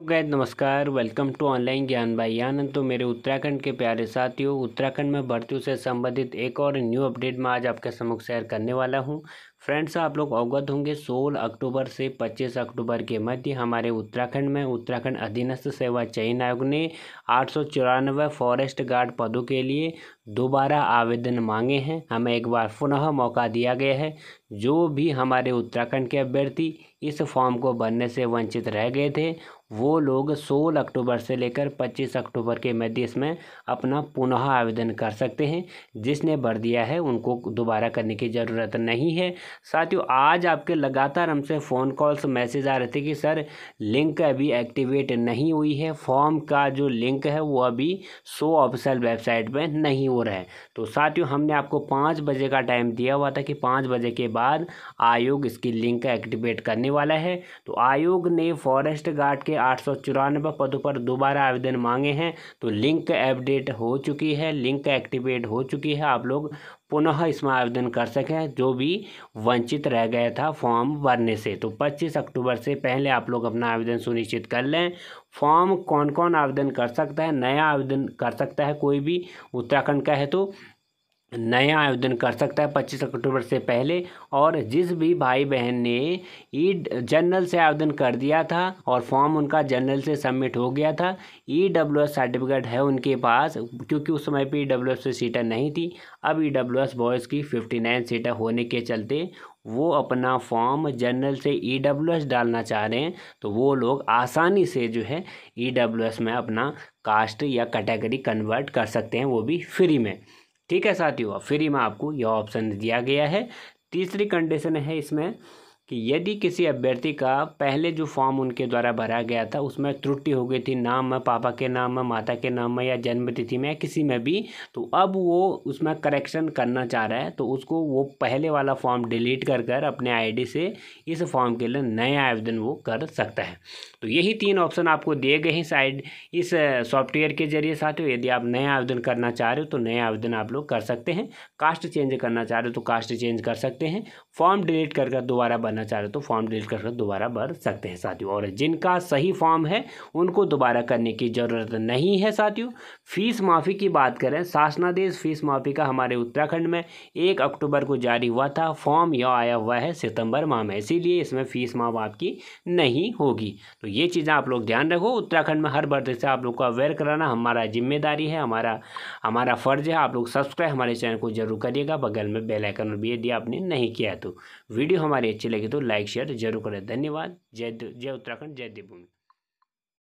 तो गैद नमस्कार welcome to online ज्ञान भाई आनंद तो मेरे उत्तराखंड के प्यारे साथियों उत्तराखंड में भर्तियों से संबंधित एक और न्यू अपडेट मैं आज आपके समक्ष शेयर करने वाला हूं फ्रेंड्स आप लोग अवगत होंगे 16 अक्टूबर से 25 अक्टूबर के मध्य हमारे उत्तराखंड में उत्तराखंड अधीनस्थ सेवा चयन आयोग ने आठ फॉरेस्ट गार्ड पदों के लिए दोबारा आवेदन मांगे हैं हमें एक बार पुनः मौका दिया गया है जो भी हमारे उत्तराखंड के अभ्यर्थी इस फॉर्म को भरने से वंचित रह गए थे वो लोग 16 अक्टूबर से लेकर 25 अक्टूबर के मध्य इसमें अपना पुनः आवेदन कर सकते हैं जिसने भर दिया है उनको दोबारा करने की ज़रूरत नहीं है साथियों आज आपके लगातार हमसे फ़ोन कॉल्स मैसेज आ रहे थे कि सर लिंक अभी एक्टिवेट नहीं हुई है फॉर्म का जो लिंक है वो अभी सो ऑफिसल वेबसाइट पर नहीं हुआ हो है तो साथियों हमने आपको पाँच बजे का टाइम दिया हुआ था कि पाँच बजे के बाद आयोग इसकी लिंक एक्टिवेट करने वाला है तो आयोग ने फॉरेस्ट गार्ड के आठ पदों पर दोबारा आवेदन मांगे हैं तो लिंक अपडेट हो चुकी है लिंक एक्टिवेट हो चुकी है आप लोग पुनः इसमें आवेदन कर सकें जो भी वंचित रह गया था फॉर्म भरने से तो 25 अक्टूबर से पहले आप लोग अपना आवेदन सुनिश्चित कर लें फॉर्म कौन कौन आवेदन कर सकता है नया आवेदन कर सकता है कोई भी उत्तराखंड का है तो नया आवेदन कर सकता है पच्चीस अक्टूबर से पहले और जिस भी भाई बहन ने ई जनरल से आवेदन कर दिया था और फॉर्म उनका जनरल से सबमिट हो गया था ई डब्ल्यू एस सर्टिफिकेट है उनके पास क्योंकि उस समय पे ई डब्ल्यू एस सीटें नहीं थी अब ई डब्ल्यू एस बॉयज़ की फिफ्टी नाइन सीटें होने के चलते वो अपना फॉर्म जनरल से ई डब्ल्यू एस डालना चाह रहे हैं तो वो लोग आसानी से जो है ई डब्ल्यू एस में अपना कास्ट या कैटेगरी कन्वर्ट कर सकते हैं वो भी फ्री में ठीक है साथियों फ्री में आपको यह ऑप्शन दिया गया है तीसरी कंडीशन है इसमें कि यदि किसी अभ्यर्थी का पहले जो फॉर्म उनके द्वारा भरा गया था उसमें त्रुटि हो गई थी नाम में पापा के नाम में माता के नाम में या जन्मतिथि में या किसी में भी तो अब वो उसमें करेक्शन करना चाह रहा है तो उसको वो पहले वाला फॉर्म डिलीट कर कर अपने आईडी से इस फॉर्म के लिए नया आवेदन वो कर सकता है तो यही तीन ऑप्शन आपको दिए गए हैं साइड इस सॉफ्टवेयर के जरिए साथियों यदि आप नया आवेदन करना चाह रहे हो तो नया आवेदन आप लोग कर सकते हैं कास्ट चेंज करना चाह रहे हो तो कास्ट चेंज कर सकते हैं फॉर्म डिलीट कर कर दोबारा बना करना चाह रहे हो तो फॉर्म डिलीट कर दोबारा भर सकते हैं साथियों और जिनका सही फॉर्म है उनको दोबारा करने की ज़रूरत नहीं है साथियों फीस माफ़ी की बात करें शासनादेश फीस माफ़ी का हमारे उत्तराखंड में एक अक्टूबर को जारी हुआ था फॉर्म यह आया हुआ है सितंबर माह में इसीलिए इसमें फीस माफ आपकी नहीं होगी तो ये चीज़ें आप लोग ध्यान रखो उत्तराखंड में हर बर्थडे से आप लोग को अवेयर कराना हमारा जिम्मेदारी है हमारा हमारा फ़र्ज है आप लोग सब्सक्राइब हमारे चैनल को जरूर करिएगा बगल में बेलाइकन और बी दिया आपने नहीं किया तो वीडियो हमारी अच्छी लगी तो तो लाइक शेयर जरूर करें धन्यवाद जय जय उत्तराखंड जय देवभूमि